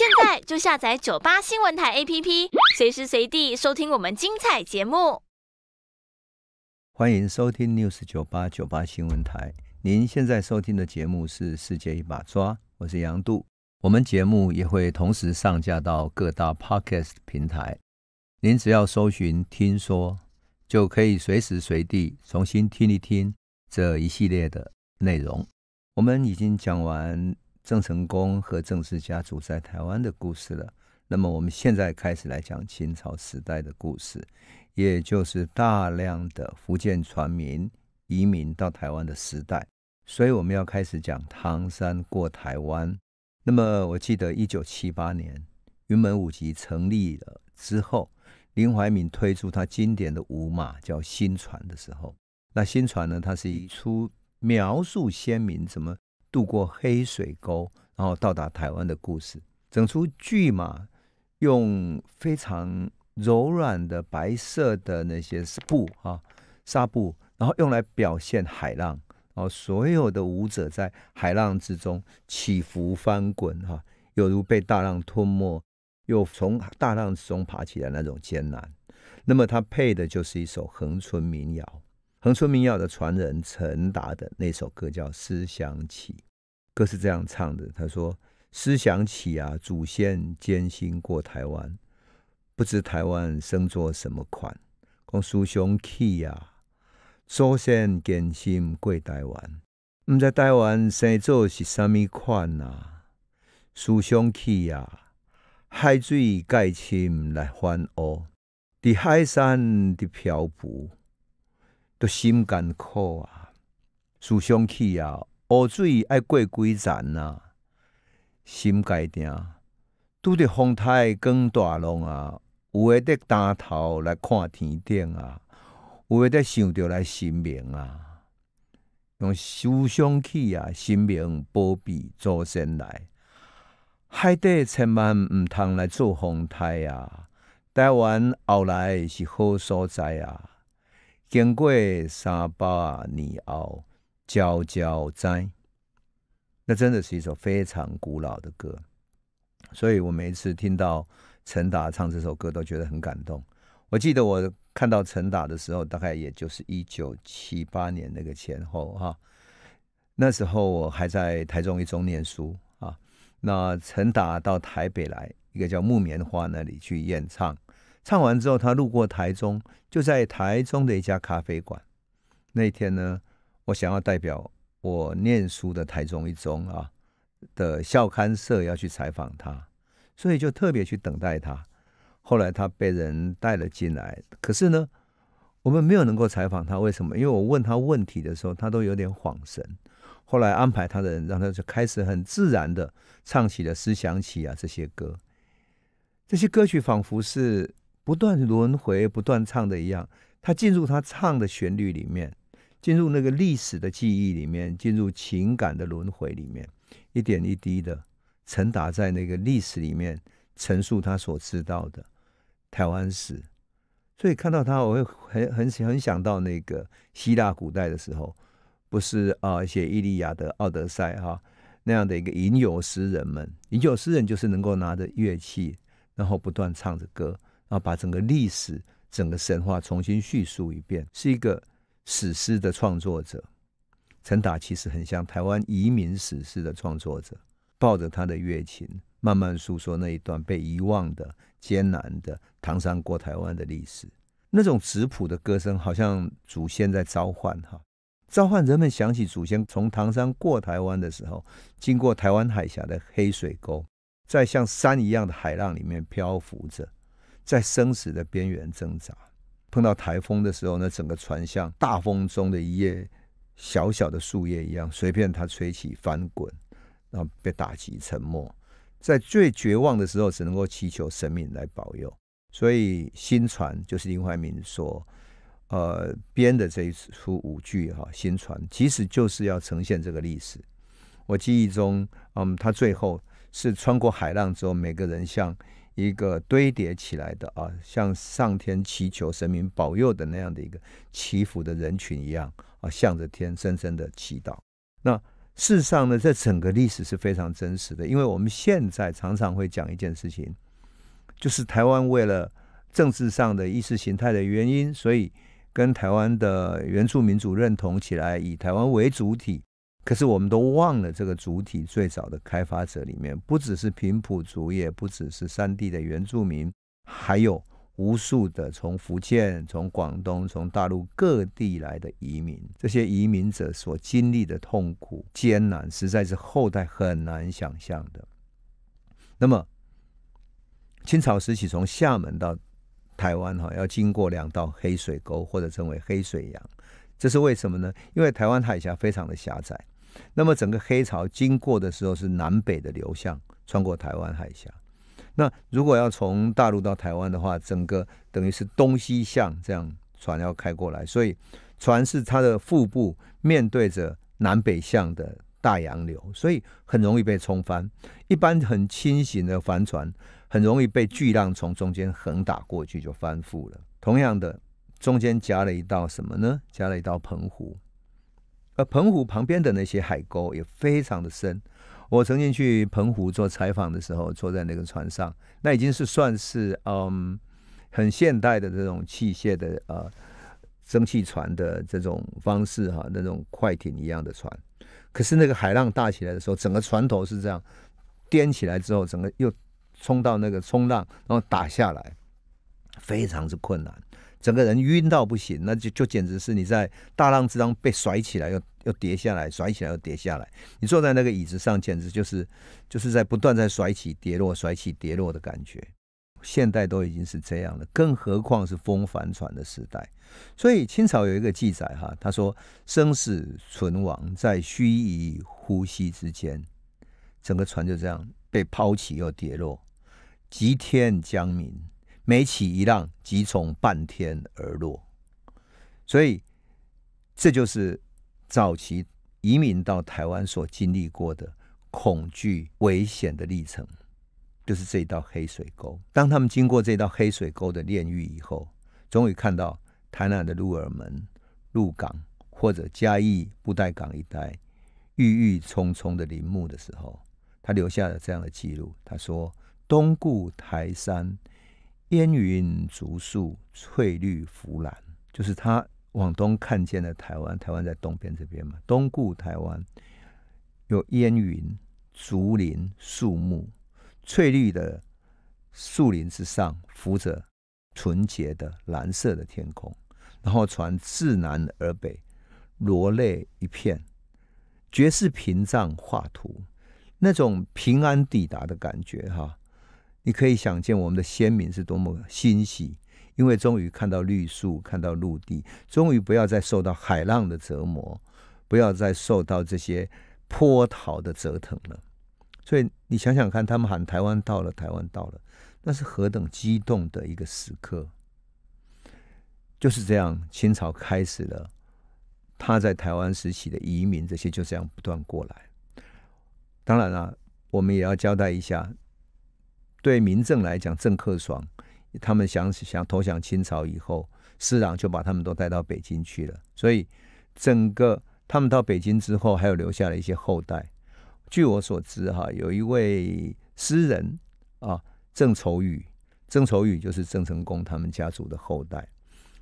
现在就下载九八新闻台 APP，随时随地收听我们精彩节目。欢迎收听 News 九八九八新闻台，您现在收听的节目是《世界一把抓》，我是杨度。我们节目也会同时上架到各大 Podcast 平台，您只要搜寻“听说”，就可以随时随地重新听一听这一系列的内容。我们已经讲完。郑成功和郑氏家族在台湾的故事了。那么我们现在开始来讲清朝时代的故事，也就是大量的福建船民移民到台湾的时代。所以我们要开始讲唐山过台湾。那么我记得一九七八年云门舞集成立了之后，林怀民推出他经典的舞马叫《新船》的时候，那《新船》呢，它是一出描述先民什么？渡过黑水沟，然后到达台湾的故事。整出剧嘛，用非常柔软的白色的那些布啊，纱布，然后用来表现海浪。哦，所有的舞者在海浪之中起伏翻滚，哈，犹如被大浪吞没，又从大浪之中爬起来那种艰难。那么他配的就是一首横村民谣。恒春民谣的传人陈达的那首歌叫《思想起》，歌是这样唱的：“他说，思想起啊，祖先艰辛过台湾，不知台湾生作什么款。讲思想起啊，祖先艰辛过台湾，唔知台湾生作是啥咪款啊？思想起啊，海水盖深来翻哦，伫海山伫漂泊。都心艰苦啊，思想起啊，河水要过几层啊，心该定，拄着风台更大浪啊，有伫担头来看天顶啊，有伫想着来心明啊，用思想起啊，心明保庇祖先来，海底千万毋通来做风台啊，台湾后来是好所在啊。天贵沙巴尼奥熬娇娇那真的是一首非常古老的歌，所以我每一次听到陈达唱这首歌，都觉得很感动。我记得我看到陈达的时候，大概也就是一九七八年那个前后哈，那时候我还在台中一中念书啊，那陈达到台北来，一个叫木棉花那里去演唱。唱完之后，他路过台中，就在台中的一家咖啡馆。那一天呢，我想要代表我念书的台中一中啊的校刊社要去采访他，所以就特别去等待他。后来他被人带了进来，可是呢，我们没有能够采访他。为什么？因为我问他问题的时候，他都有点恍神。后来安排他的人让他就开始很自然的唱起了《思想起》啊这些歌，这些歌曲仿佛是。不断轮回、不断唱的一样，他进入他唱的旋律里面，进入那个历史的记忆里面，进入情感的轮回里面，一点一滴的沉打在那个历史里面，陈述他所知道的台湾史。所以看到他，我会很很很想到那个希腊古代的时候，不是啊，写《伊利亚德》《奥德赛》哈那样的一个吟游诗人，们吟游诗人就是能够拿着乐器，然后不断唱着歌。啊！把整个历史、整个神话重新叙述一遍，是一个史诗的创作者。陈达其实很像台湾移民史诗的创作者，抱着他的乐琴，慢慢诉说那一段被遗忘的艰难的唐山过台湾的历史。那种质朴的歌声，好像祖先在召唤，哈！召唤人们想起祖先从唐山过台湾的时候，经过台湾海峡的黑水沟，在像山一样的海浪里面漂浮着。在生死的边缘挣扎，碰到台风的时候呢，整个船像大风中的一页小小的树叶一样，随便它吹起翻滚，然后被打击沉没。在最绝望的时候，只能够祈求神明来保佑。所以，《新船》就是林怀民所呃编的这一出舞剧哈，《新船》其实就是要呈现这个历史。我记忆中，嗯，他最后是穿过海浪之后，每个人像。一个堆叠起来的啊，像上天祈求神明保佑的那样的一个祈福的人群一样啊，向着天深深的祈祷。那事实上呢，这整个历史是非常真实的，因为我们现在常常会讲一件事情，就是台湾为了政治上的意识形态的原因，所以跟台湾的原住民族认同起来，以台湾为主体。可是，我们都忘了这个主体最早的开发者里面，不只是平埔族，也不只是山地的原住民，还有无数的从福建、从广东、从大陆各地来的移民。这些移民者所经历的痛苦、艰难，实在是后代很难想象的。那么，清朝时期从厦门到台湾，哈，要经过两道黑水沟，或者称为黑水洋，这是为什么呢？因为台湾海峡非常的狭窄。那么整个黑潮经过的时候是南北的流向，穿过台湾海峡。那如果要从大陆到台湾的话，整个等于是东西向这样船要开过来，所以船是它的腹部面对着南北向的大洋流，所以很容易被冲翻。一般很轻型的帆船很容易被巨浪从中间横打过去就翻覆了。同样的，中间夹了一道什么呢？夹了一道澎湖。澎湖旁边的那些海沟也非常的深。我曾经去澎湖做采访的时候，坐在那个船上，那已经是算是嗯很现代的这种器械的呃蒸汽船的这种方式哈，那种快艇一样的船。可是那个海浪大起来的时候，整个船头是这样颠起来之后，整个又冲到那个冲浪，然后打下来，非常之困难。整个人晕到不行，那就就简直是你在大浪之中被甩起来，又又跌下来，甩起来又跌下来。你坐在那个椅子上，简直就是就是在不断在甩起、跌落、甩起、跌落的感觉。现代都已经是这样了，更何况是风帆船的时代。所以清朝有一个记载哈，他说生死存亡在须臾呼吸之间，整个船就这样被抛起又跌落，极天将明。每起一浪即从半天而落，所以这就是早期移民到台湾所经历过的恐惧、危险的历程，就是这一道黑水沟。当他们经过这道黑水沟的炼狱以后，终于看到台南的鹿耳门、鹿港或者嘉义布袋港一带郁郁葱葱的林木的时候，他留下了这样的记录：他说，东固台山。烟云竹树，翠绿拂蓝，就是他往东看见的台湾。台湾在东边这边嘛，东顾台湾有烟云、竹林、树木，翠绿的树林之上，浮着纯洁的蓝色的天空。然后船自南而北，罗列一片，绝世屏障，画图，那种平安抵达的感觉，哈。你可以想见，我们的先民是多么欣喜，因为终于看到绿树，看到陆地，终于不要再受到海浪的折磨，不要再受到这些波涛的折腾了。所以你想想看，他们喊“台湾到了，台湾到了”，那是何等激动的一个时刻！就是这样，清朝开始了他在台湾时期的移民，这些就这样不断过来。当然了，我们也要交代一下。对民政来讲，郑克爽他们想想投降清朝以后，师长就把他们都带到北京去了。所以，整个他们到北京之后，还有留下了一些后代。据我所知，哈，有一位诗人啊，郑愁予，郑愁予就是郑成功他们家族的后代。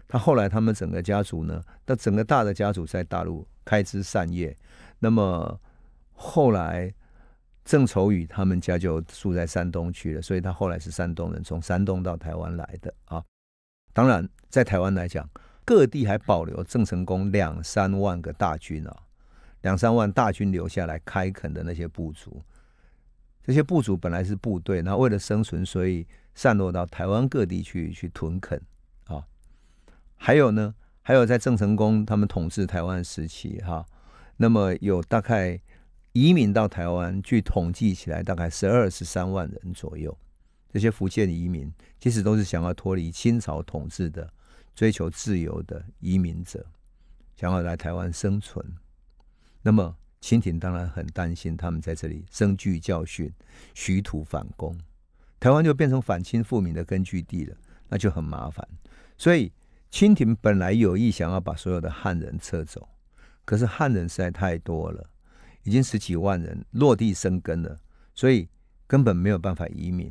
他后来，他们整个家族呢，那整个大的家族在大陆开枝散叶。那么后来。郑愁予他们家就住在山东去了，所以他后来是山东人，从山东到台湾来的啊。当然，在台湾来讲，各地还保留郑成功两三万个大军啊，两三万大军留下来开垦的那些部族，这些部族本来是部队，那为了生存，所以散落到台湾各地去去屯垦啊。还有呢，还有在郑成功他们统治台湾时期哈，那么有大概。移民到台湾，据统计起来大概十二十三万人左右。这些福建移民其实都是想要脱离清朝统治的，追求自由的移民者，想要来台湾生存。那么，清廷当然很担心，他们在这里生聚教训，徐图反攻，台湾就变成反清复明的根据地了，那就很麻烦。所以，清廷本来有意想要把所有的汉人撤走，可是汉人实在太多了。已经十几万人落地生根了，所以根本没有办法移民。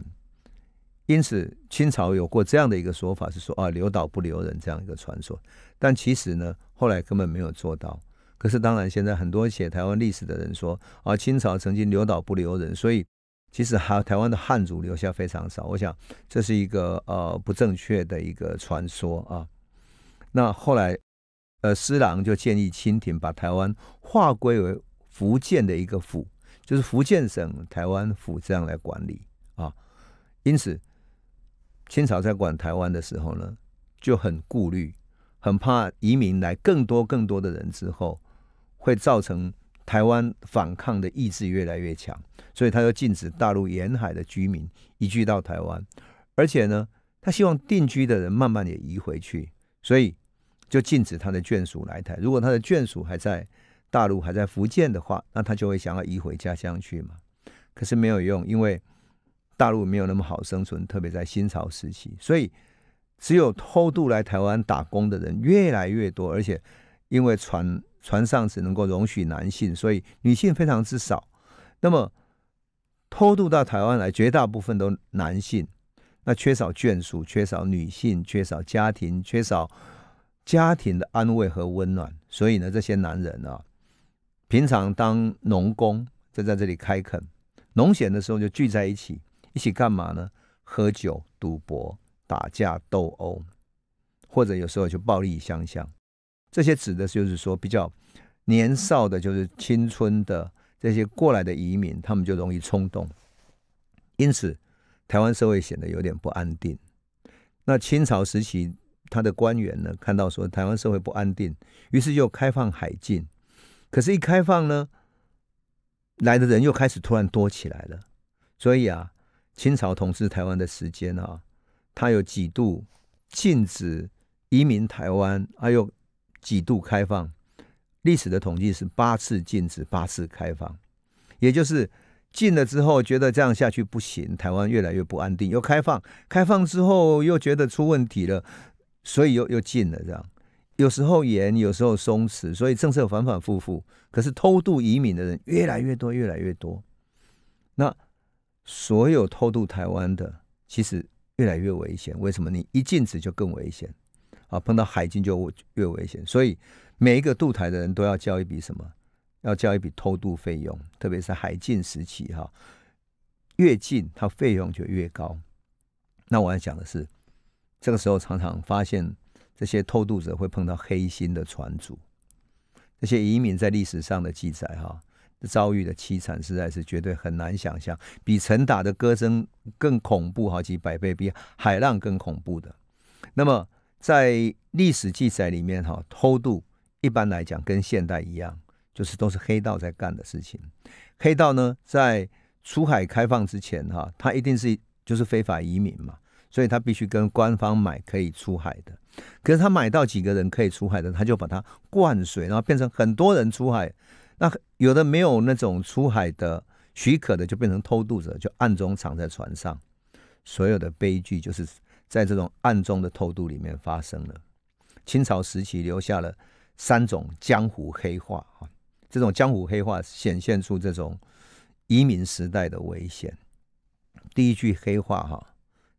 因此，清朝有过这样的一个说法，是说啊“留岛不留人”这样一个传说。但其实呢，后来根本没有做到。可是当然，现在很多写台湾历史的人说啊，清朝曾经留岛不留人，所以其实还台湾的汉族留下非常少。我想这是一个呃不正确的一个传说啊。那后来，呃，施琅就建议清廷把台湾划归为。福建的一个府，就是福建省台湾府这样来管理啊。因此，清朝在管台湾的时候呢，就很顾虑，很怕移民来更多更多的人之后，会造成台湾反抗的意志越来越强，所以他就禁止大陆沿海的居民移居到台湾，而且呢，他希望定居的人慢慢也移回去，所以就禁止他的眷属来台。如果他的眷属还在。大陆还在福建的话，那他就会想要移回家乡去嘛。可是没有用，因为大陆没有那么好生存，特别在新潮时期。所以，只有偷渡来台湾打工的人越来越多，而且因为船船上只能够容许男性，所以女性非常之少。那么偷渡到台湾来，绝大部分都男性。那缺少眷属，缺少女性，缺少家庭，缺少家庭的安慰和温暖。所以呢，这些男人啊。平常当农工，就在这里开垦；农闲的时候就聚在一起，一起干嘛呢？喝酒、赌博、打架、斗殴，或者有时候就暴力相向。这些指的就是说，比较年少的，就是青春的这些过来的移民，他们就容易冲动，因此台湾社会显得有点不安定。那清朝时期，他的官员呢，看到说台湾社会不安定，于是就开放海禁。可是，一开放呢，来的人又开始突然多起来了。所以啊，清朝统治台湾的时间啊，它有几度禁止移民台湾，还有几度开放。历史的统计是八次禁止，八次开放。也就是禁了之后，觉得这样下去不行，台湾越来越不安定，又开放；开放之后，又觉得出问题了，所以又又禁了这样。有时候严，有时候松弛，所以政策反反复复。可是偷渡移民的人越来越多，越来越多。那所有偷渡台湾的，其实越来越危险。为什么？你一禁止就更危险啊！碰到海禁就越危险，所以每一个渡台的人都要交一笔什么？要交一笔偷渡费用。特别是海禁时期，哈，越近它费用就越高。那我要讲的是，这个时候常常发现。这些偷渡者会碰到黑心的船主，这些移民在历史上的记载，哈，遭遇的凄惨实在是绝对很难想象，比《乘打的歌声》更恐怖好几百倍，比海浪更恐怖的。那么，在历史记载里面，哈，偷渡一般来讲跟现代一样，就是都是黑道在干的事情。黑道呢，在出海开放之前，哈，他一定是就是非法移民嘛，所以他必须跟官方买可以出海的。可是他买到几个人可以出海的，他就把它灌水，然后变成很多人出海。那有的没有那种出海的许可的，就变成偷渡者，就暗中藏在船上。所有的悲剧就是在这种暗中的偷渡里面发生了。清朝时期留下了三种江湖黑话啊，这种江湖黑话显现出这种移民时代的危险。第一句黑话哈，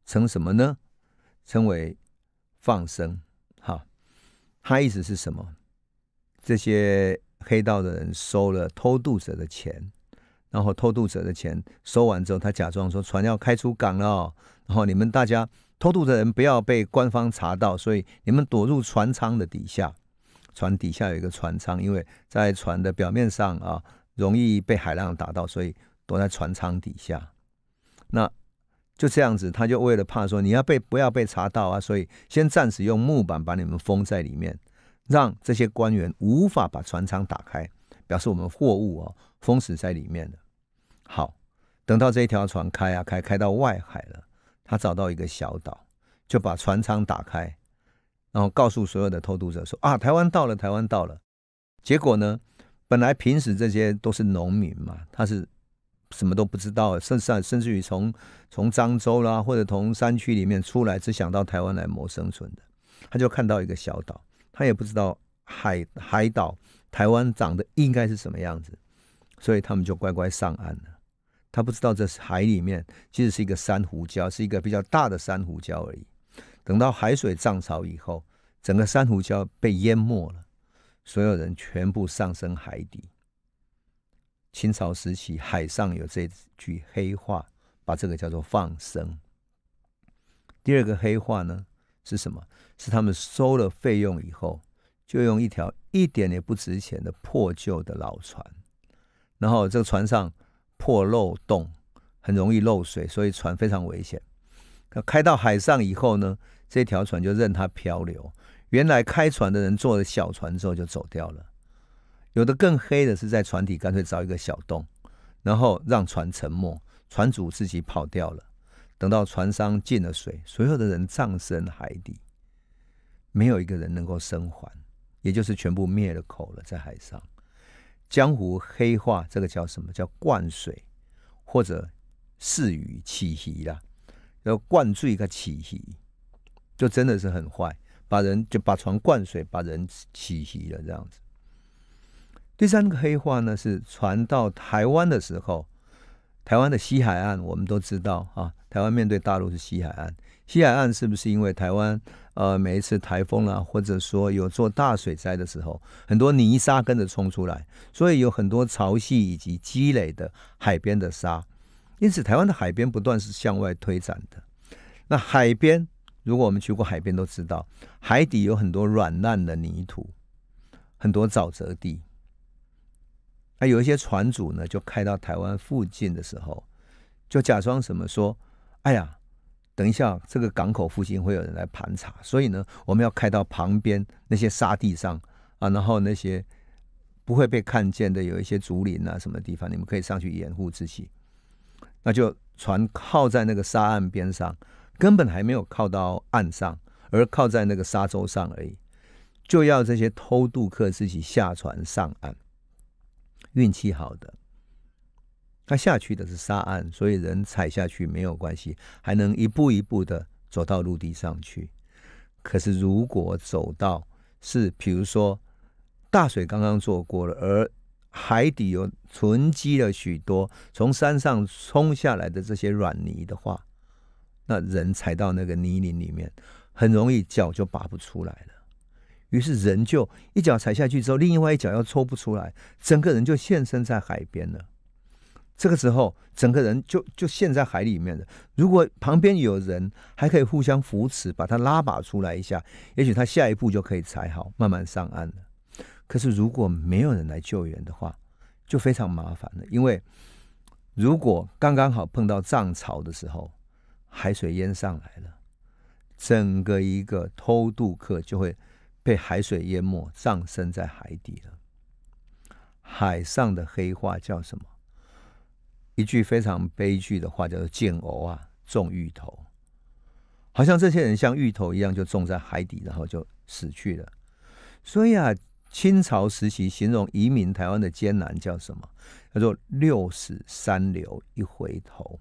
称什么呢？称为。放生，哈，他意思是什么？这些黑道的人收了偷渡者的钱，然后偷渡者的钱收完之后，他假装说船要开出港了，然后你们大家偷渡的人不要被官方查到，所以你们躲入船舱的底下，船底下有一个船舱，因为在船的表面上啊，容易被海浪打到，所以躲在船舱底下。那就这样子，他就为了怕说你要被不要被查到啊，所以先暂时用木板把你们封在里面，让这些官员无法把船舱打开，表示我们货物哦封死在里面的。好，等到这一条船开啊开，开到外海了，他找到一个小岛，就把船舱打开，然后告诉所有的偷渡者说啊，台湾到了，台湾到了。结果呢，本来平时这些都是农民嘛，他是。什么都不知道，甚至甚至于从从漳州啦，或者从山区里面出来，只想到台湾来谋生存的，他就看到一个小岛，他也不知道海海岛台湾长得应该是什么样子，所以他们就乖乖上岸了。他不知道这海里面其实是一个珊瑚礁，是一个比较大的珊瑚礁而已。等到海水涨潮以后，整个珊瑚礁被淹没了，所有人全部上升海底。清朝时期，海上有这句黑话，把这个叫做放生。第二个黑话呢是什么？是他们收了费用以后，就用一条一点也不值钱的破旧的老船，然后这个船上破漏洞，很容易漏水，所以船非常危险。那开到海上以后呢，这条船就任它漂流。原来开船的人坐了小船之后就走掉了。有的更黑的是在船体干脆凿一个小洞，然后让船沉没，船主自己跑掉了。等到船商进了水，所有的人葬身海底，没有一个人能够生还，也就是全部灭了口了。在海上江湖黑化，这个叫什么叫灌水或者嗜鱼起鱼啦？要灌醉一个起息，就真的是很坏，把人就把船灌水，把人起鱼了这样子。第三个黑化呢，是传到台湾的时候，台湾的西海岸，我们都知道啊，台湾面对大陆是西海岸，西海岸是不是因为台湾呃每一次台风啊，或者说有做大水灾的时候，很多泥沙跟着冲出来，所以有很多潮汐以及积累的海边的沙，因此台湾的海边不断是向外推展的。那海边，如果我们去过海边都知道，海底有很多软烂的泥土，很多沼泽地。那有一些船主呢，就开到台湾附近的时候，就假装什么说：“哎呀，等一下这个港口附近会有人来盘查，所以呢，我们要开到旁边那些沙地上啊，然后那些不会被看见的，有一些竹林啊什么地方，你们可以上去掩护自己。”那就船靠在那个沙岸边上，根本还没有靠到岸上，而靠在那个沙洲上而已，就要这些偷渡客自己下船上岸。运气好的，他下去的是沙岸，所以人踩下去没有关系，还能一步一步的走到陆地上去。可是如果走到是，比如说大水刚刚做过了，而海底有存积了许多从山上冲下来的这些软泥的话，那人踩到那个泥泞里面，很容易脚就拔不出来了。于是人就一脚踩下去之后，另外一脚又抽不出来，整个人就现身在海边了。这个时候，整个人就就陷在海里面了。如果旁边有人还可以互相扶持，把他拉把出来一下，也许他下一步就可以踩好，慢慢上岸了。可是如果没有人来救援的话，就非常麻烦了。因为如果刚刚好碰到涨潮的时候，海水淹上来了，整个一个偷渡客就会。被海水淹没，葬身在海底了。海上的黑话叫什么？一句非常悲剧的话叫做“建瓯啊，种芋头”，好像这些人像芋头一样，就种在海底，然后就死去了。所以啊，清朝时期形容移民台湾的艰难叫什么？叫做“六死三流一回头”，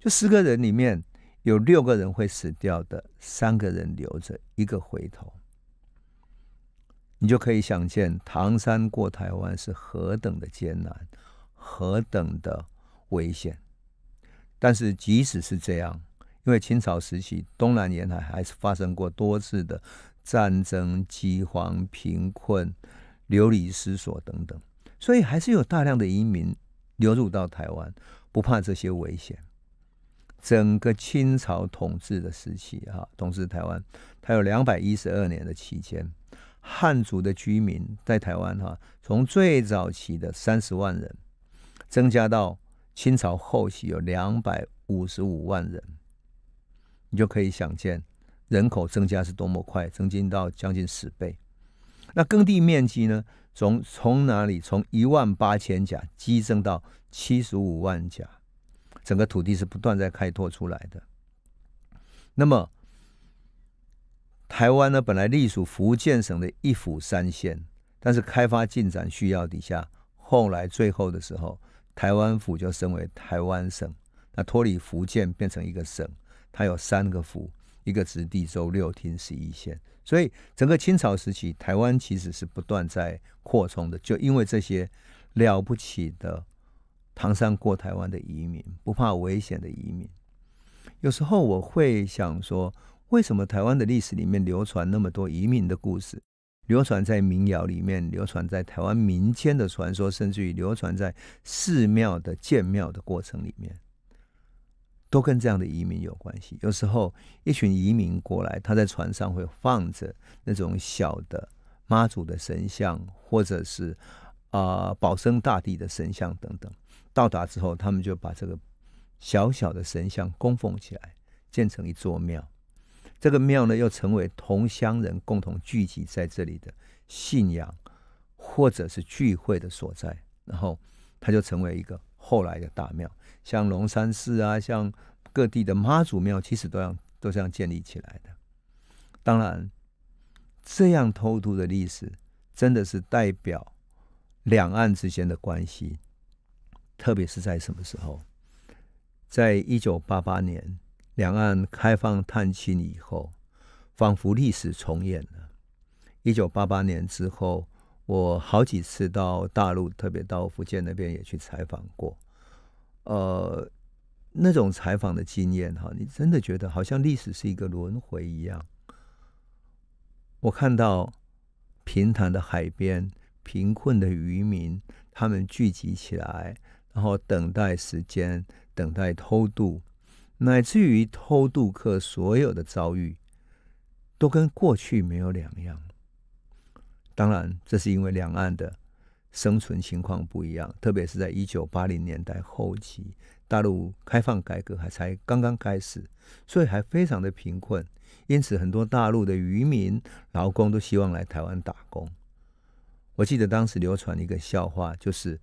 就四个人里面有六个人会死掉的，三个人留着，一个回头。你就可以想见，唐山过台湾是何等的艰难，何等的危险。但是即使是这样，因为清朝时期，东南沿海还是发生过多次的战争、饥荒、贫困、流离失所等等，所以还是有大量的移民流入到台湾，不怕这些危险。整个清朝统治的时期，哈，统治台湾，它有两百一十二年的期间。汉族的居民在台湾，哈，从最早期的三十万人，增加到清朝后期有两百五十五万人，你就可以想见人口增加是多么快，增进到将近十倍。那耕地面积呢？从从哪里？从一万八千甲激增到七十五万甲，整个土地是不断在开拓出来的。那么，台湾呢，本来隶属福建省的一府三县，但是开发进展需要底下，后来最后的时候，台湾府就升为台湾省，那脱离福建变成一个省，它有三个府，一个直隶州六厅十一县，所以整个清朝时期，台湾其实是不断在扩充的，就因为这些了不起的唐山过台湾的移民，不怕危险的移民，有时候我会想说。为什么台湾的历史里面流传那么多移民的故事？流传在民谣里面，流传在台湾民间的传说，甚至于流传在寺庙的建庙的过程里面，都跟这样的移民有关系。有时候一群移民过来，他在船上会放着那种小的妈祖的神像，或者是啊保生大帝的神像等等。到达之后，他们就把这个小小的神像供奉起来，建成一座庙。这个庙呢，又成为同乡人共同聚集在这里的信仰，或者是聚会的所在，然后它就成为一个后来的大庙，像龙山寺啊，像各地的妈祖庙，其实都要都这样建立起来的。当然，这样偷渡的历史真的是代表两岸之间的关系，特别是在什么时候？在一九八八年。两岸开放探亲以后，仿佛历史重演了。一九八八年之后，我好几次到大陆，特别到福建那边也去采访过。呃，那种采访的经验哈，你真的觉得好像历史是一个轮回一样。我看到平坦的海边，贫困的渔民，他们聚集起来，然后等待时间，等待偷渡。乃至于偷渡客所有的遭遇，都跟过去没有两样。当然，这是因为两岸的生存情况不一样，特别是在一九八零年代后期，大陆开放改革还才刚刚开始，所以还非常的贫困。因此，很多大陆的渔民、劳工都希望来台湾打工。我记得当时流传一个笑话，就是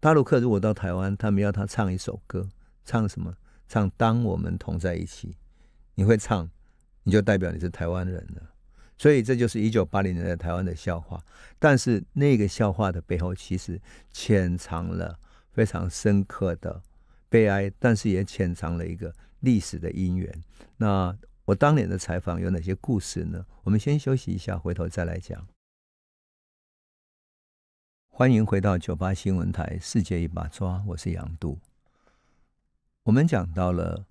大陆客如果到台湾，他们要他唱一首歌，唱什么？唱《当我们同在一起》，你会唱，你就代表你是台湾人了。所以这就是一九八零年代台湾的笑话。但是那个笑话的背后，其实潜藏了非常深刻的悲哀，但是也潜藏了一个历史的因缘。那我当年的采访有哪些故事呢？我们先休息一下，回头再来讲。欢迎回到九八新闻台《世界一把抓》，我是杨度。我们讲到了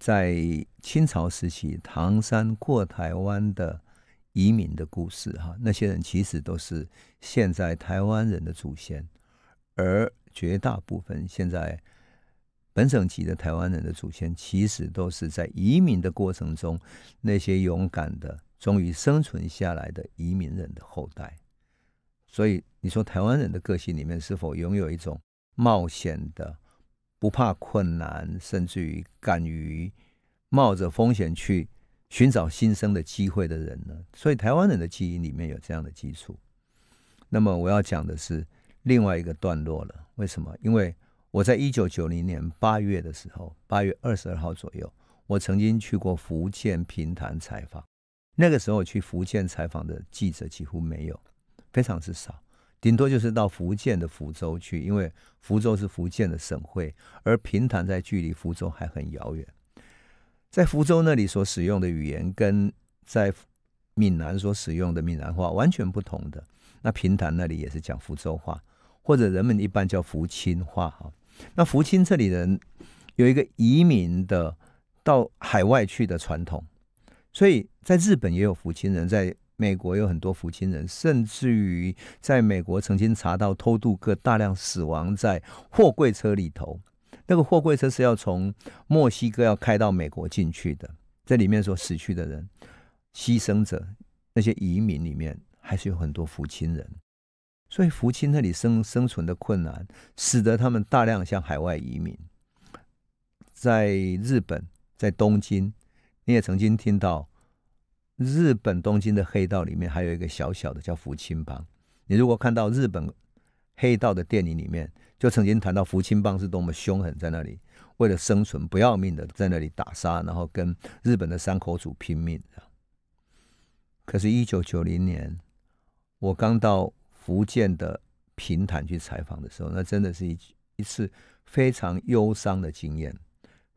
在清朝时期，唐山过台湾的移民的故事，哈，那些人其实都是现在台湾人的祖先，而绝大部分现在本省级的台湾人的祖先，其实都是在移民的过程中那些勇敢的、终于生存下来的移民人的后代。所以，你说台湾人的个性里面是否拥有一种冒险的？不怕困难，甚至于敢于冒着风险去寻找新生的机会的人呢？所以台湾人的基因里面有这样的基础。那么我要讲的是另外一个段落了。为什么？因为我在一九九零年八月的时候，八月二十二号左右，我曾经去过福建平潭采访。那个时候去福建采访的记者几乎没有，非常之少。顶多就是到福建的福州去，因为福州是福建的省会，而平潭在距离福州还很遥远。在福州那里所使用的语言，跟在闽南所使用的闽南话完全不同的。那平潭那里也是讲福州话，或者人们一般叫福清话哈。那福清这里人有一个移民的到海外去的传统，所以在日本也有福清人在。美国有很多福清人，甚至于在美国曾经查到偷渡客大量死亡在货柜车里头。那个货柜车是要从墨西哥要开到美国进去的。这里面所死去的人、牺牲者，那些移民里面还是有很多福清人。所以福清那里生生存的困难，使得他们大量向海外移民。在日本，在东京，你也曾经听到。日本东京的黑道里面还有一个小小的叫福清帮。你如果看到日本黑道的电影里面，就曾经谈到福清帮是多么凶狠，在那里为了生存不要命的在那里打杀，然后跟日本的山口组拼命。可是，一九九零年我刚到福建的平潭去采访的时候，那真的是一一次非常忧伤的经验，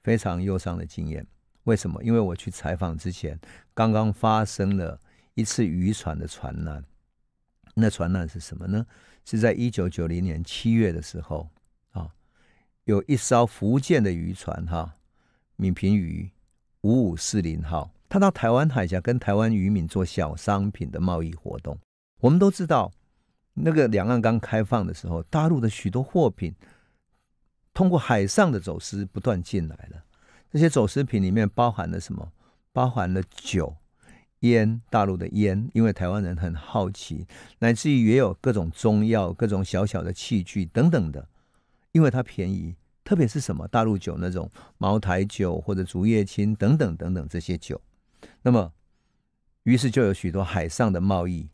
非常忧伤的经验。为什么？因为我去采访之前，刚刚发生了一次渔船的船难。那船难是什么呢？是在一九九零年七月的时候啊，有一艘福建的渔船哈，闽平渔五五四零号，他到台湾海峡跟台湾渔民做小商品的贸易活动。我们都知道，那个两岸刚开放的时候，大陆的许多货品通过海上的走私不断进来了。这些走私品里面包含了什么？包含了酒、烟，大陆的烟，因为台湾人很好奇，乃至于也有各种中药、各种小小的器具等等的，因为它便宜，特别是什么大陆酒，那种茅台酒或者竹叶青等等等等这些酒，那么于是就有许多海上的贸易，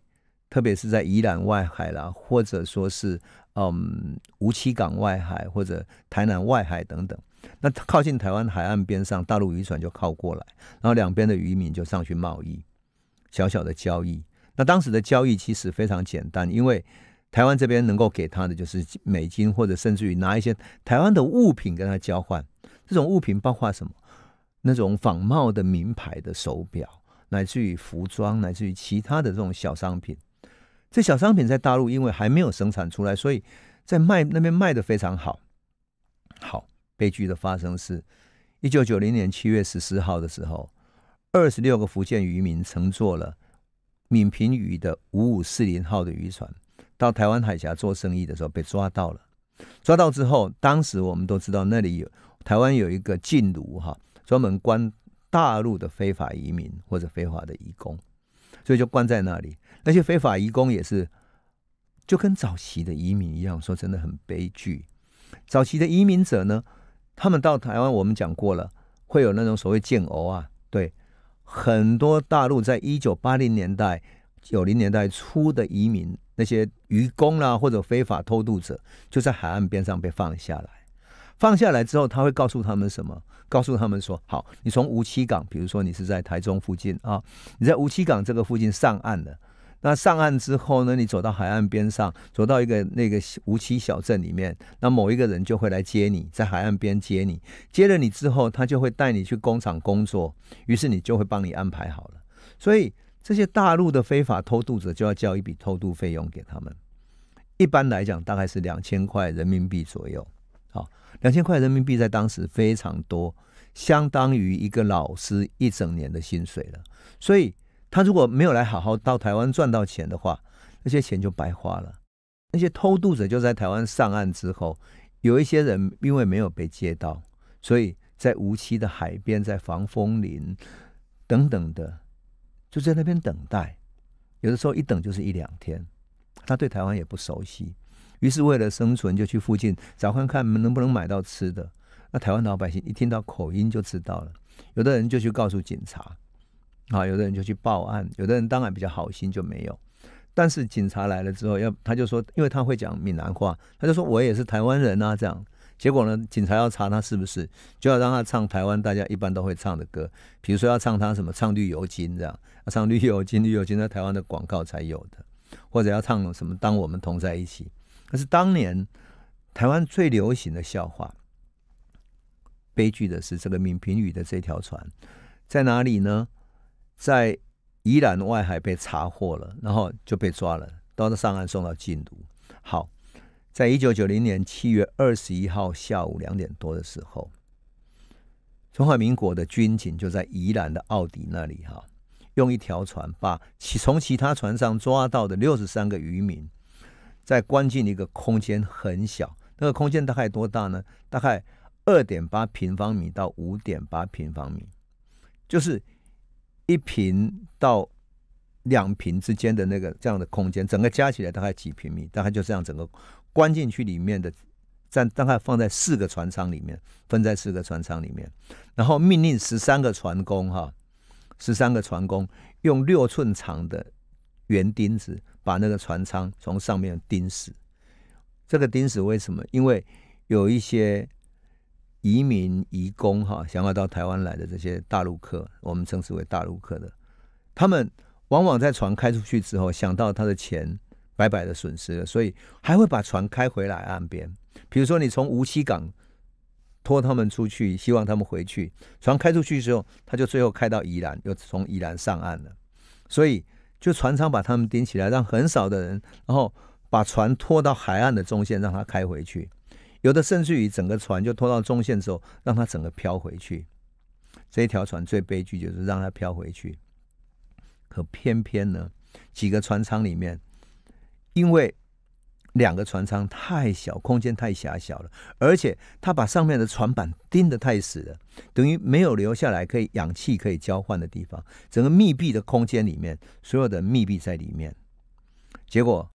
特别是在宜兰外海啦，或者说是嗯，无期港外海或者台南外海等等。那靠近台湾海岸边上，大陆渔船就靠过来，然后两边的渔民就上去贸易，小小的交易。那当时的交易其实非常简单，因为台湾这边能够给他的就是美金，或者甚至于拿一些台湾的物品跟他交换。这种物品包括什么？那种仿冒的名牌的手表，乃至于服装，乃至于其他的这种小商品。这小商品在大陆因为还没有生产出来，所以在卖那边卖的非常好，好。悲剧的发生是，一九九零年七月十四号的时候，二十六个福建渔民乘坐了闽平渔的五五四零号的渔船，到台湾海峡做生意的时候被抓到了。抓到之后，当时我们都知道那里有台湾有一个禁炉哈，专门关大陆的非法移民或者非法的移工，所以就关在那里。那些非法移工也是就跟早期的移民一样，说真的很悲剧。早期的移民者呢？他们到台湾，我们讲过了，会有那种所谓“建瓯啊，对，很多大陆在一九八零年代、九零年代初的移民，那些渔工啦或者非法偷渡者，就在海岸边上被放下来。放下来之后，他会告诉他们什么？告诉他们说：“好，你从无期港，比如说你是在台中附近啊，你在无期港这个附近上岸的。”那上岸之后呢？你走到海岸边上，走到一个那个无期小镇里面，那某一个人就会来接你，在海岸边接你。接了你之后，他就会带你去工厂工作，于是你就会帮你安排好了。所以这些大陆的非法偷渡者就要交一笔偷渡费用给他们。一般来讲，大概是两千块人民币左右。好，两千块人民币在当时非常多，相当于一个老师一整年的薪水了。所以。他如果没有来好好到台湾赚到钱的话，那些钱就白花了。那些偷渡者就在台湾上岸之后，有一些人因为没有被接到，所以在无期的海边、在防风林等等的，就在那边等待。有的时候一等就是一两天。他对台湾也不熟悉，于是为了生存，就去附近找看看能不能买到吃的。那台湾老百姓一听到口音就知道了，有的人就去告诉警察。啊，有的人就去报案，有的人当然比较好心就没有。但是警察来了之后，要他就说，因为他会讲闽南话，他就说我也是台湾人啊，这样。结果呢，警察要查他是不是，就要让他唱台湾大家一般都会唱的歌，比如说要唱他什么，唱绿油精这样，要唱绿油精，绿油精在台湾的广告才有的，或者要唱什么，当我们同在一起。可是当年台湾最流行的笑话，悲剧的是这个闽平语的这条船在哪里呢？在宜兰外海被查获了，然后就被抓了，到上岸送到禁毒。好，在一九九零年七月二十一号下午两点多的时候，中华民国的军警就在宜兰的奥迪那里哈，用一条船把其从其他船上抓到的六十三个渔民，在关进一个空间很小，那个空间大概多大呢？大概二点八平方米到五点八平方米，就是。一平到两平之间的那个这样的空间，整个加起来大概几平米？大概就这样，整个关进去里面的，占大概放在四个船舱里面，分在四个船舱里面。然后命令十三个船工哈，十三个船工用六寸长的圆钉子把那个船舱从上面钉死。这个钉死为什么？因为有一些。移民、移工，哈，想要到台湾来的这些大陆客，我们称之为大陆客的，他们往往在船开出去之后，想到他的钱白白的损失了，所以还会把船开回来岸边。比如说，你从无锡港拖他们出去，希望他们回去，船开出去之后，他就最后开到宜兰，又从宜兰上岸了。所以，就船舱把他们盯起来，让很少的人，然后把船拖到海岸的中线，让他开回去。有的甚至于整个船就拖到中线之后，让它整个漂回去。这一条船最悲剧就是让它漂回去，可偏偏呢，几个船舱里面，因为两个船舱太小，空间太狭小了，而且它把上面的船板钉得太死了，等于没有留下来可以氧气可以交换的地方，整个密闭的空间里面，所有的密闭在里面，结果。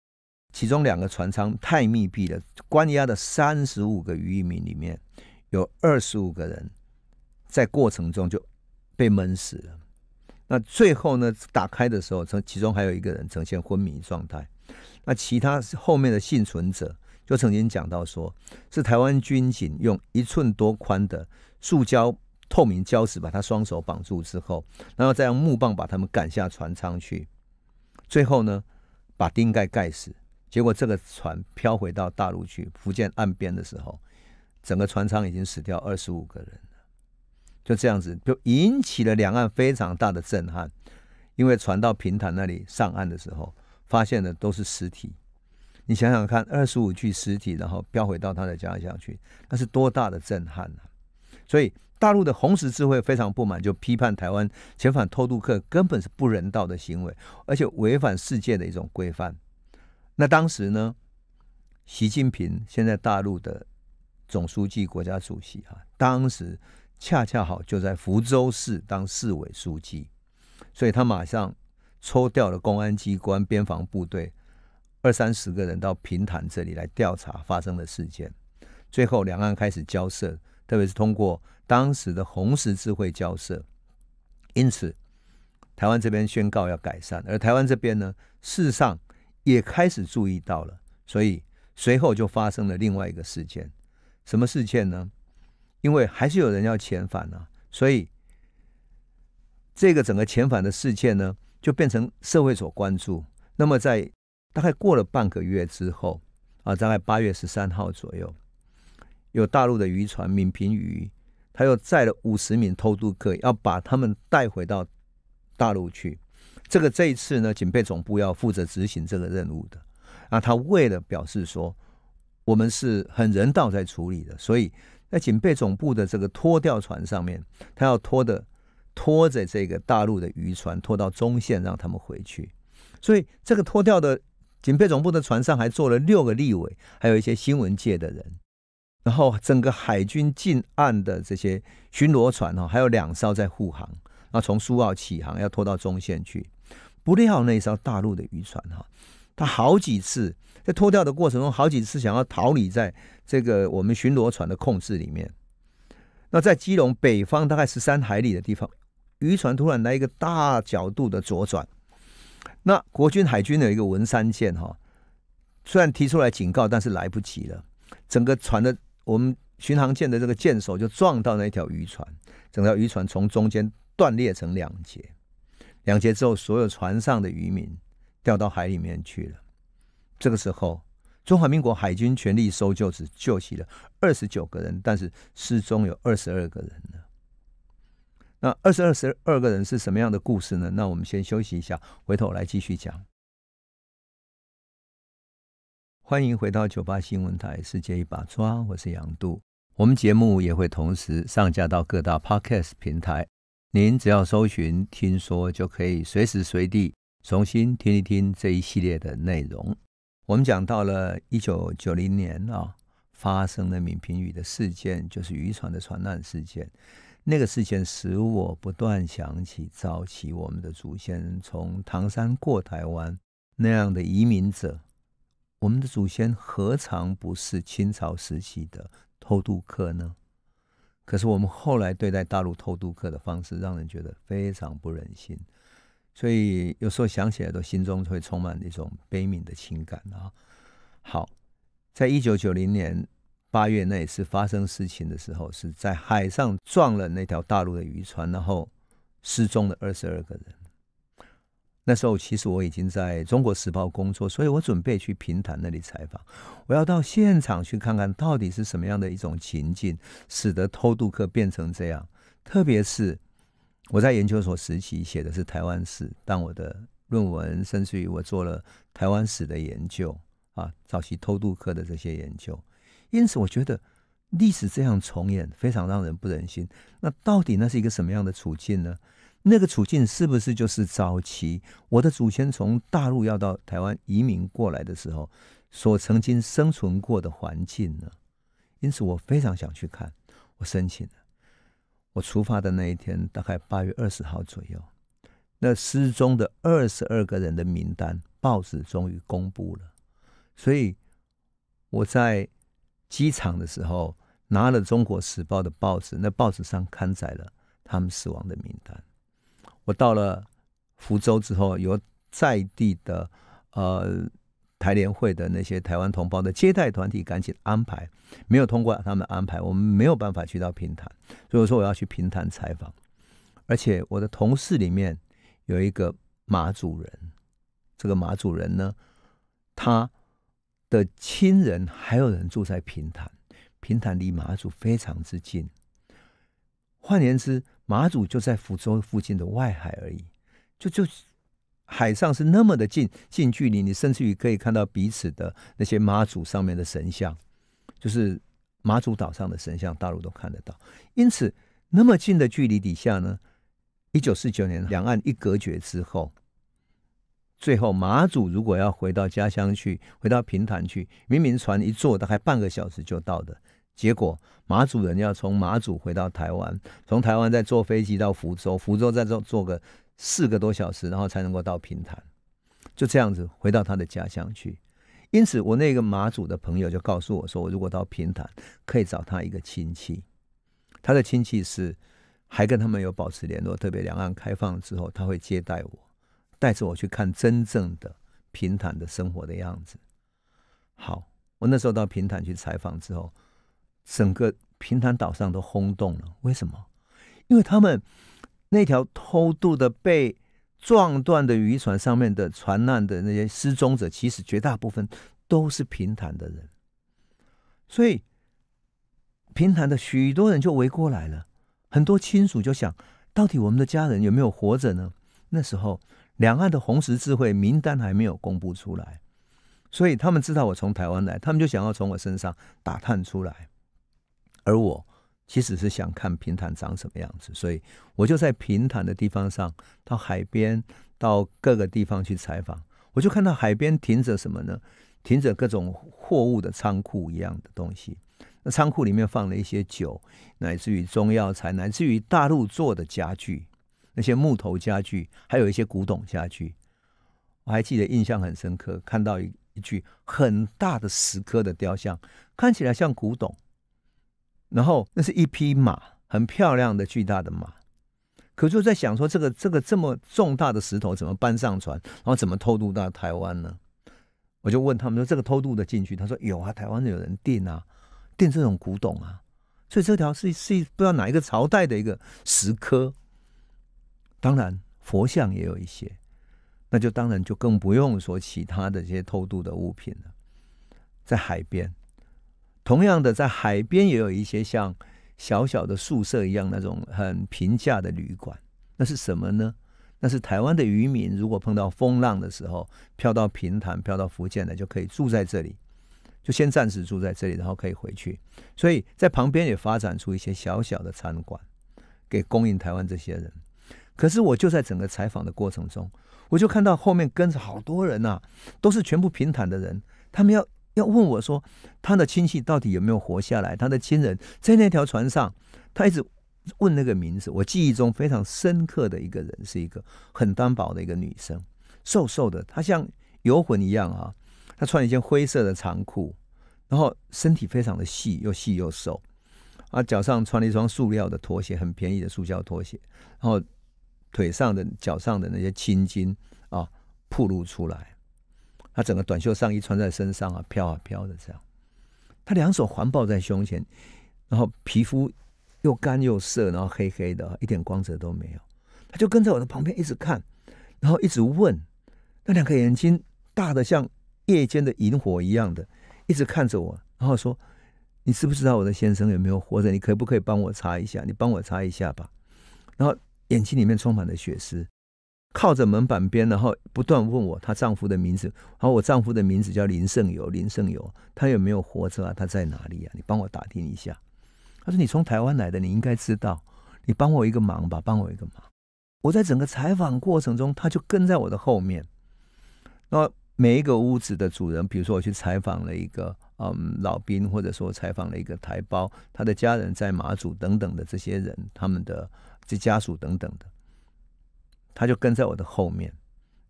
其中两个船舱太密闭了，关押的三十五个渔民里面有二十五个人在过程中就被闷死了。那最后呢，打开的时候，从其中还有一个人呈现昏迷状态。那其他后面的幸存者就曾经讲到，说是台湾军警用一寸多宽的塑胶透明胶纸把他双手绑住之后，然后再用木棒把他们赶下船舱去，最后呢，把钉盖盖死。结果这个船漂回到大陆去福建岸边的时候，整个船舱已经死掉二十五个人了。就这样子，就引起了两岸非常大的震撼。因为船到平潭那里上岸的时候，发现的都是尸体。你想想看，二十五具尸体，然后飘回到他的家乡去，那是多大的震撼啊！所以大陆的红十字会非常不满，就批判台湾遣返偷渡客根本是不人道的行为，而且违反世界的一种规范。那当时呢，习近平现在大陆的总书记、国家主席啊，当时恰恰好就在福州市当市委书记，所以他马上抽调了公安机关、边防部队二三十个人到平潭这里来调查发生的事件。最后，两岸开始交涉，特别是通过当时的红十字会交涉，因此台湾这边宣告要改善，而台湾这边呢，事实上。也开始注意到了，所以随后就发生了另外一个事件，什么事件呢？因为还是有人要遣返呢，所以这个整个遣返的事件呢，就变成社会所关注。那么在大概过了半个月之后，啊，大概八月十三号左右，有大陆的渔船“闽平渔”，他又载了五十名偷渡客，要把他们带回到大陆去。这个这一次呢，警备总部要负责执行这个任务的。那他为了表示说我们是很人道在处理的，所以在警备总部的这个拖吊船上面，他要拖的拖着这个大陆的渔船拖到中线，让他们回去。所以这个拖掉的警备总部的船上还坐了六个立委，还有一些新闻界的人。然后整个海军近岸的这些巡逻船哈，还有两艘在护航。那从苏澳起航，要拖到中线去。不料那艘大陆的渔船哈，他好几次在脱掉的过程中，好几次想要逃离在这个我们巡逻船的控制里面。那在基隆北方大概十三海里的地方，渔船突然来一个大角度的左转，那国军海军有一个文山舰哈，虽然提出来警告，但是来不及了。整个船的我们巡航舰的这个舰首就撞到那条渔船，整条渔船从中间断裂成两截。两节之后，所有船上的渔民掉到海里面去了。这个时候，中华民国海军全力搜救，只救起了二十九个人，但是失踪有二十二个人那二十二十二个人是什么样的故事呢？那我们先休息一下，回头来继续讲。欢迎回到九八新闻台《世界一把抓》，我是杨杜。我们节目也会同时上架到各大 Podcast 平台。您只要搜寻、听说，就可以随时随地重新听一听这一系列的内容。我们讲到了一九九零年啊，发生了闽平语的事件，就是渔船的船难事件。那个事件使我不断想起，早期我们的祖先从唐山过台湾那样的移民者。我们的祖先何尝不是清朝时期的偷渡客呢？可是我们后来对待大陆偷渡客的方式，让人觉得非常不忍心，所以有时候想起来都心中会充满一种悲悯的情感啊。好，在一九九零年八月那一次发生事情的时候，是在海上撞了那条大陆的渔船，然后失踪了二十二个人。那时候其实我已经在中国时报工作，所以我准备去平潭那里采访。我要到现场去看看到底是什么样的一种情境，使得偷渡客变成这样。特别是我在研究所时期写的是台湾史，但我的论文甚至于我做了台湾史的研究啊，早期偷渡客的这些研究。因此，我觉得历史这样重演非常让人不忍心。那到底那是一个什么样的处境呢？那个处境是不是就是早期我的祖先从大陆要到台湾移民过来的时候所曾经生存过的环境呢？因此，我非常想去看。我申请了。我出发的那一天，大概八月二十号左右，那失踪的二十二个人的名单，报纸终于公布了。所以我在机场的时候，拿了《中国时报》的报纸，那报纸上刊载了他们死亡的名单。我到了福州之后，由在地的呃台联会的那些台湾同胞的接待团体赶紧安排，没有通过他们安排，我们没有办法去到平潭，所以我说我要去平潭采访。而且我的同事里面有一个马主任，这个马主任呢，他的亲人还有人住在平潭，平潭离马祖非常之近，换言之。马祖就在福州附近的外海而已，就就海上是那么的近近距离，你甚至于可以看到彼此的那些马祖上面的神像，就是马祖岛上的神像，大陆都看得到。因此，那么近的距离底下呢，一九四九年两岸一隔绝之后，最后马祖如果要回到家乡去，回到平潭去，明明船一坐大概半个小时就到的。结果马祖人要从马祖回到台湾，从台湾再坐飞机到福州，福州再坐坐个四个多小时，然后才能够到平潭，就这样子回到他的家乡去。因此，我那个马祖的朋友就告诉我说：“我如果到平潭，可以找他一个亲戚，他的亲戚是还跟他们有保持联络，特别两岸开放之后，他会接待我，带着我去看真正的平潭的生活的样子。”好，我那时候到平潭去采访之后。整个平潭岛上都轰动了，为什么？因为他们那条偷渡的被撞断的渔船上面的船难的那些失踪者，其实绝大部分都是平潭的人，所以平潭的许多人就围过来了，很多亲属就想：到底我们的家人有没有活着呢？那时候两岸的红十字会名单还没有公布出来，所以他们知道我从台湾来，他们就想要从我身上打探出来。而我其实是想看平潭长什么样子，所以我就在平潭的地方上，到海边，到各个地方去采访。我就看到海边停着什么呢？停着各种货物的仓库一样的东西。那仓库里面放了一些酒，乃至于中药材，乃至于大陆做的家具，那些木头家具，还有一些古董家具。我还记得印象很深刻，看到一一具很大的石刻的雕像，看起来像古董。然后那是一匹马，很漂亮的巨大的马。可就在想说，这个这个这么重大的石头怎么搬上船，然后怎么偷渡到台湾呢？我就问他们说：“这个偷渡的进去？”他说：“有啊，台湾有人订啊，订这种古董啊。”所以这条是是不知道哪一个朝代的一个石刻，当然佛像也有一些，那就当然就更不用说其他的这些偷渡的物品了，在海边。同样的，在海边也有一些像小小的宿舍一样那种很平价的旅馆，那是什么呢？那是台湾的渔民如果碰到风浪的时候漂到平潭、漂到福建的，就可以住在这里，就先暂时住在这里，然后可以回去。所以在旁边也发展出一些小小的餐馆，给供应台湾这些人。可是我就在整个采访的过程中，我就看到后面跟着好多人呐，都是全部平坦的人，他们要。要问我说，他的亲戚到底有没有活下来？他的亲人在那条船上，他一直问那个名字。我记忆中非常深刻的一个人，是一个很单薄的一个女生，瘦瘦的，她像游魂一样啊！她穿一件灰色的长裤，然后身体非常的细，又细又瘦，啊，脚上穿了一双塑料的拖鞋，很便宜的塑胶拖鞋，然后腿上的、脚上的那些青筋啊，暴露出来。他整个短袖上衣穿在身上啊，飘啊飘的这样。他两手环抱在胸前，然后皮肤又干又涩，然后黑黑的，一点光泽都没有。他就跟在我的旁边一直看，然后一直问。那两个眼睛大的像夜间的萤火一样的，一直看着我，然后说：“你知不知道我的先生有没有活着？你可不可以帮我查一下？你帮我查一下吧。”然后眼睛里面充满了血丝。靠着门板边，然后不断问我她丈夫的名字，好，我丈夫的名字叫林胜友，林胜友，他有没有活着啊？他在哪里啊？你帮我打听一下。他说你从台湾来的，你应该知道，你帮我一个忙吧，帮我一个忙。我在整个采访过程中，他就跟在我的后面。那每一个屋子的主人，比如说我去采访了一个嗯老兵，或者说采访了一个台胞，他的家人在马祖等等的这些人，他们的这家属等等的。他就跟在我的后面。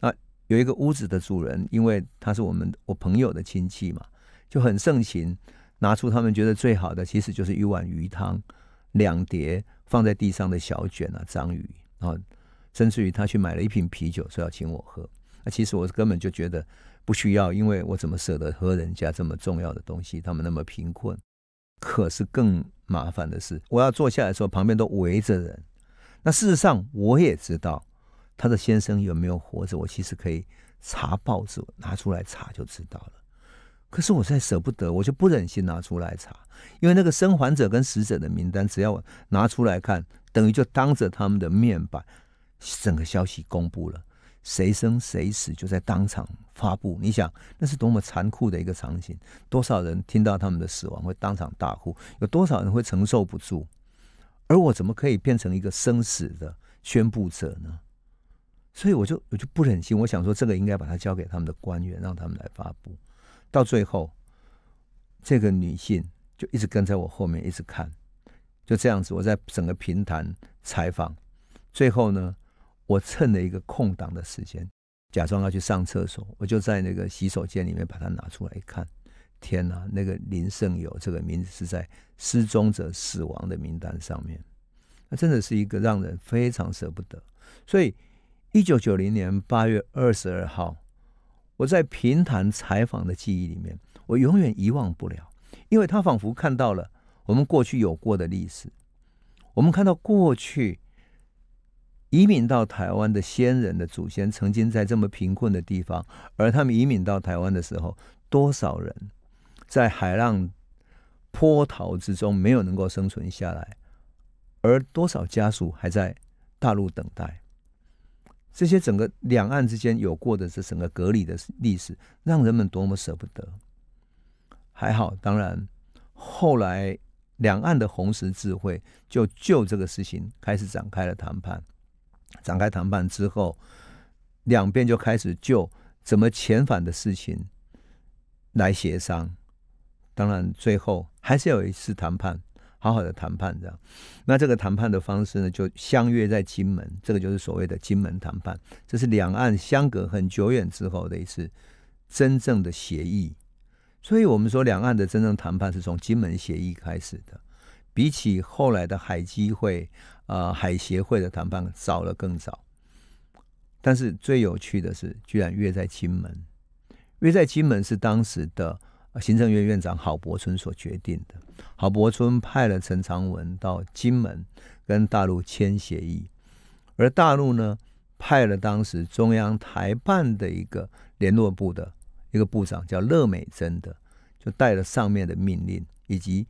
那有一个屋子的主人，因为他是我们我朋友的亲戚嘛，就很盛情拿出他们觉得最好的，其实就是一碗鱼汤，两碟放在地上的小卷啊，章鱼，然后甚至于他去买了一瓶啤酒，说要请我喝。那其实我根本就觉得不需要，因为我怎么舍得喝人家这么重要的东西？他们那么贫困。可是更麻烦的是，我要坐下来的时候，旁边都围着人。那事实上我也知道。他的先生有没有活着？我其实可以查报纸，拿出来查就知道了。可是我实在舍不得，我就不忍心拿出来查，因为那个生还者跟死者的名单，只要我拿出来看，等于就当着他们的面把整个消息公布了，谁生谁死就在当场发布。你想，那是多么残酷的一个场景！多少人听到他们的死亡会当场大哭？有多少人会承受不住？而我怎么可以变成一个生死的宣布者呢？所以我就我就不忍心，我想说这个应该把它交给他们的官员，让他们来发布。到最后，这个女性就一直跟在我后面，一直看，就这样子。我在整个平潭采访，最后呢，我趁了一个空档的时间，假装要去上厕所，我就在那个洗手间里面把它拿出来看。天哪，那个林胜友这个名字是在失踪者死亡的名单上面，那真的是一个让人非常舍不得。所以。一九九零年八月二十二号，我在平潭采访的记忆里面，我永远遗忘不了，因为他仿佛看到了我们过去有过的历史。我们看到过去移民到台湾的先人的祖先，曾经在这么贫困的地方，而他们移民到台湾的时候，多少人在海浪波涛之中没有能够生存下来，而多少家属还在大陆等待。这些整个两岸之间有过的是整个隔离的历史，让人们多么舍不得。还好，当然后来两岸的红十字会就就这个事情开始展开了谈判。展开谈判之后，两边就开始就怎么遣返的事情来协商。当然，最后还是要有一次谈判。好好的谈判这样，那这个谈判的方式呢，就相约在金门，这个就是所谓的金门谈判。这是两岸相隔很久远之后的一次真正的协议，所以我们说两岸的真正谈判是从金门协议开始的。比起后来的海基会、呃海协会的谈判，早了更早。但是最有趣的是，居然约在金门，约在金门是当时的。行政院院长郝柏村所决定的，郝柏村派了陈长文到金门跟大陆签协议，而大陆呢派了当时中央台办的一个联络部的一个部长叫乐美珍的，就带了上面的命令以及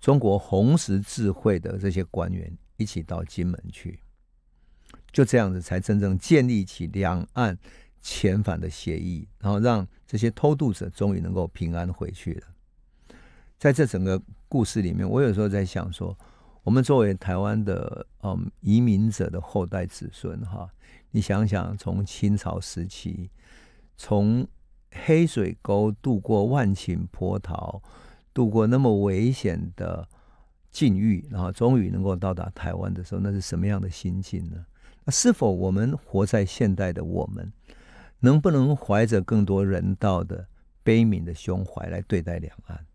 中国红十字会的这些官员一起到金门去，就这样子才真正建立起两岸。遣返的协议，然后让这些偷渡者终于能够平安回去了。在这整个故事里面，我有时候在想说，我们作为台湾的嗯移民者的后代子孙哈，你想想，从清朝时期，从黑水沟渡过万顷波涛，渡过那么危险的境遇，然后终于能够到达台湾的时候，那是什么样的心境呢？那是否我们活在现代的我们？能不能怀着更多人道的悲悯的胸怀来对待两岸？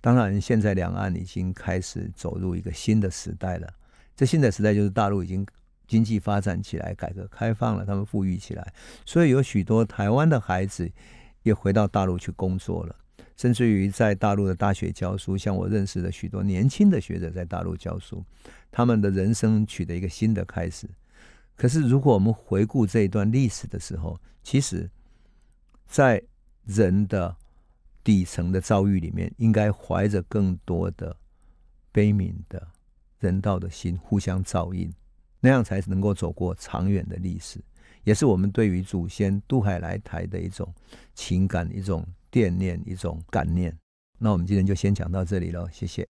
当然，现在两岸已经开始走入一个新的时代了。这新的时代就是大陆已经经济发展起来，改革开放了，他们富裕起来，所以有许多台湾的孩子也回到大陆去工作了，甚至于在大陆的大学教书。像我认识的许多年轻的学者在大陆教书，他们的人生取得一个新的开始。可是，如果我们回顾这一段历史的时候，其实，在人的底层的遭遇里面，应该怀着更多的悲悯的人道的心，互相照应，那样才能够走过长远的历史，也是我们对于祖先渡海来台的一种情感、一种惦念、一种感念。那我们今天就先讲到这里了，谢谢。